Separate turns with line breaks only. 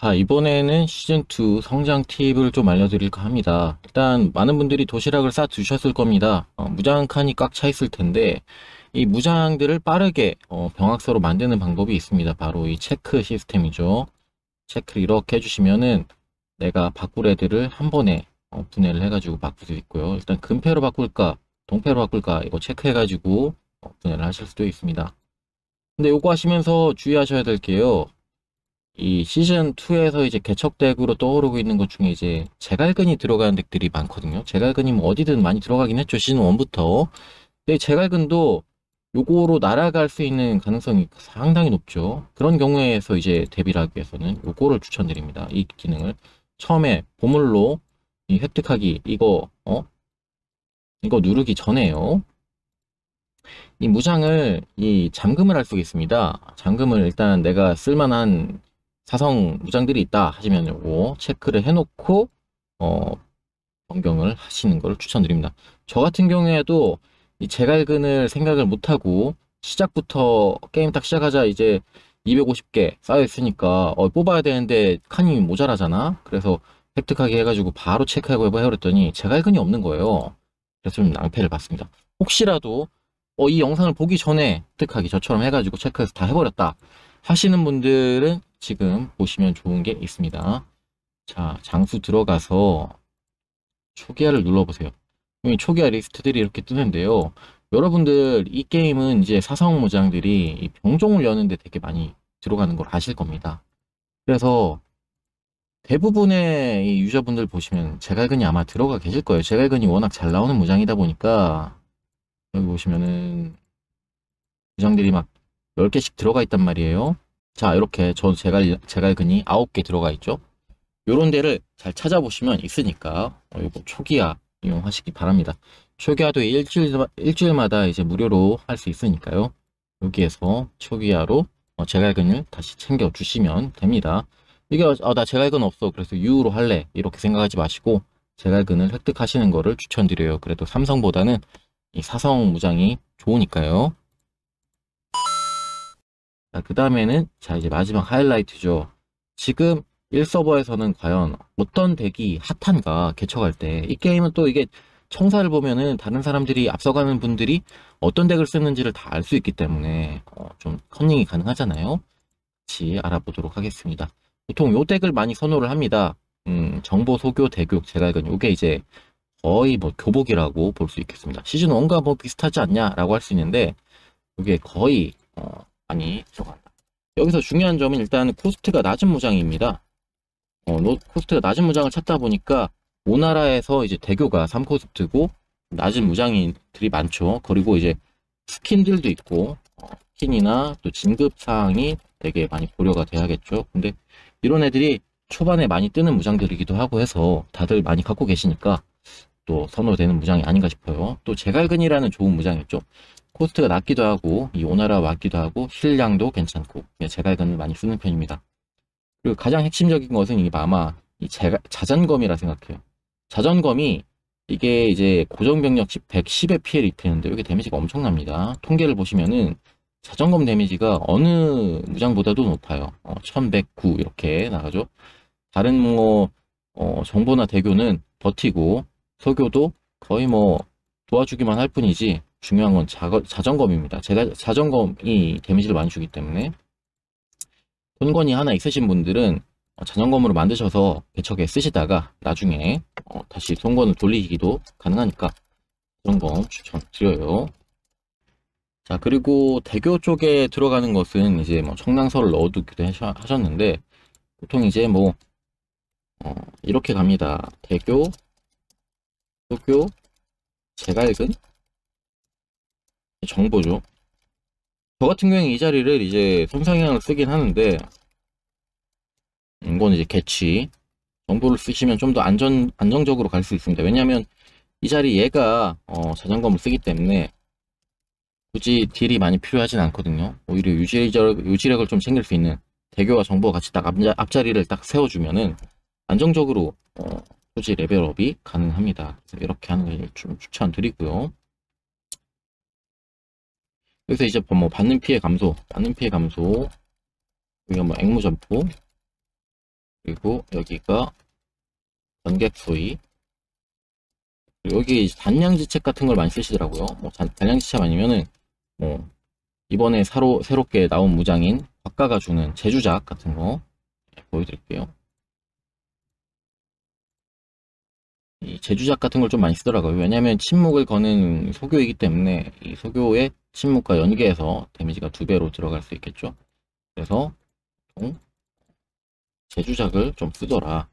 자 이번에는 시즌2 성장 팁을 좀 알려드릴까 합니다 일단 많은 분들이 도시락을 싸 두셨을 겁니다 어, 무장칸이 꽉 차 있을 텐데 이 무장들을 빠르게 어, 병학서로 만드는 방법이 있습니다 바로 이 체크 시스템이죠 체크를 이렇게 해주시면은 내가 바꿀 애들을 한 번에 어, 분해를 해가지고 바꿀 수 있고요 일단 금패로 바꿀까 동패로 바꿀까 이거 체크해가지고 어, 분해를 하실 수도 있습니다 근데 요거 하시면서 주의하셔야 될 게요 이 시즌 2에서 이제 개척 덱으로 떠오르고 있는 것 중에 이제 제갈근이 들어가는 덱들이 많거든요. 제갈근이 뭐 어디든 많이 들어가긴 했죠. 시즌 1부터. 근데 제갈근도 요거로 날아갈 수 있는 가능성이 상당히 높죠. 그런 경우에서 이제 대비를 하기 위해서는 요거를 추천드립니다. 이 기능을 처음에 보물로 획득하기 이거 어 이거 누르기 전에요. 이 무장을 이 잠금을 할 수 있습니다. 잠금을 일단 내가 쓸만한 사성 무장들이 있다 하시면 요거 체크를 해놓고 어, 변경을 하시는 걸 추천드립니다. 저 같은 경우에도 이 제갈근을 생각을 못하고 시작부터 게임 딱 시작하자 이제 250개 쌓여있으니까 어, 뽑아야 되는데 칸이 모자라잖아 그래서 획득하게 해가지고 바로 체크하고 해봐 해버렸더니 재갈근이 없는 거예요 그래서 좀 낭패를 봤습니다 혹시라도 어, 이 영상을 보기 전에 획득하기 저처럼 해가지고 체크해서 다 해버렸다 하시는 분들은 지금 보시면 좋은 게 있습니다. 자, 장수 들어가서 초기화를 눌러보세요. 초기화 리스트들이 이렇게 뜨는데요. 여러분들 이 게임은 이제 사상무장들이 병종을 여는데 되게 많이 들어가는 걸 아실 겁니다. 그래서 대부분의 유저분들 보시면 제갈근이 아마 들어가 계실 거예요. 제갈근이 워낙 잘 나오는 무장이다 보니까 여기 보시면은 무장들이 막 10개씩 들어가 있단 말이에요. 자 이렇게 전 제갈, 제갈근이 9개 들어가 있죠. 요런 데를 잘 찾아보시면 있으니까 어, 요거 초기화 이용하시기 바랍니다. 초기화도 일주일, 일주일마다 이제 무료로 할 수 있으니까요. 여기에서 초기화로 어, 제갈근을 다시 챙겨주시면 됩니다. 이게 어, 나 제갈근 없어 그래서 유로 할래 이렇게 생각하지 마시고 제갈근을 획득하시는 것을 추천드려요. 그래도 삼성보다는 이 사성 무장이 좋으니까요. 자, 그 다음에는 자 이제 마지막 하이라이트죠. 지금 1서버에서는 과연 어떤 덱이 핫한가 개척할 때 이 게임은 또 이게 청사를 보면은 다른 사람들이 앞서가는 분들이 어떤 덱을 쓰는지를 다 알 수 있기 때문에 어, 좀 컨닝이 가능하잖아요. 같이 알아보도록 하겠습니다. 보통 요 덱을 많이 선호를 합니다. 음, 정보 소교 대교 제가 알기로는 이게 이제 거의 뭐 교복이라고 볼 수 있겠습니다. 시즌 1과 뭐 비슷하지 않냐라고 할 수 있는데 요게 거의 어, 많이 들어간다. 여기서 중요한 점은 일단 코스트가 낮은 무장입니다. 어, 코스트가 낮은 무장을 찾다 보니까 오나라에서 이제 대교가 3코스트고 낮은 무장인들이 많죠. 그리고 이제 스킨들도 있고 어, 스킨이나 또 진급 사항이 되게 많이 고려가 돼야겠죠. 근데 이런 애들이 초반에 많이 뜨는 무장들이기도 하고 해서 다들 많이 갖고 계시니까 또 선호되는 무장이 아닌가 싶어요. 또 제갈근이라는 좋은 무장이었죠. 코스트가 낮기도 하고 이 오나라 왔기도 하고 실량도 괜찮고 예, 제갈건을 많이 쓰는 편입니다. 그리고 가장 핵심적인 것은 이게 아마 이 제가, 자전검이라 생각해요. 자전검이 이게 이제 고정병력 1 1 1 0에 피해를 입히는데 이게 데미지가 엄청납니다. 통계를 보시면은 자전검 데미지가 어느 무장보다도 높아요. 어, 1109 이렇게 나가죠. 다른 뭐 어, 정보나 대교는 버티고 서교도 거의 뭐 도와주기만 할 뿐이지 중요한 건 자거, 자전검입니다. 제, 자전검이 데미지를 많이 주기 때문에 돈건이 하나 있으신 분들은 어, 자전검으로 만드셔서 배척에 쓰시다가 나중에 어, 다시 손건을 돌리기도 가능하니까 자전검 추천드려요. 자 그리고 대교 쪽에 들어가는 것은 이제 뭐 청량서를 넣어두기도 하셨는데 보통 이제 뭐 어, 이렇게 갑니다. 대교, 도교 제갈근, 정보죠. 저 같은 경우에 는이 자리를 이제 손상향을 쓰긴 하는데 이건 이제 개치 정보를 쓰시면 좀 더 안전 안정적으로 갈 수 있습니다. 왜냐하면 이 자리 얘가 어, 자전거을 쓰기 때문에 굳이 딜이 많이 필요하진 않거든요. 오히려 유지력, 유지력을 좀 챙길 수 있는 대교와 정보가 같이 딱 앞자, 리를딱 세워주면은 안정적으로 어, 굳이 레벨업이 가능합니다. 이렇게 하는 걸 좀 추천드리고요. 그래서 이제 뭐 받는 피해 감소, 받는 피해 감소, 여기가 뭐 앵무 점포, 그리고 여기가 전객 소위, 여기 단량지책 같은 걸 많이 쓰시더라고요. 뭐 단, 량지책 아니면은 뭐 이번에 새로, 새롭게 나온 무장인 박가가 주는 제주작 같은 거 보여드릴게요. 이 제주작 같은 걸 좀 많이 쓰더라고요. 왜냐하면 침묵을 거는 소교이기 때문에 이 소교의 침묵과 연계해서 데미지가 두 배로 들어갈 수 있겠죠. 그래서 제주작을 좀 쓰더라.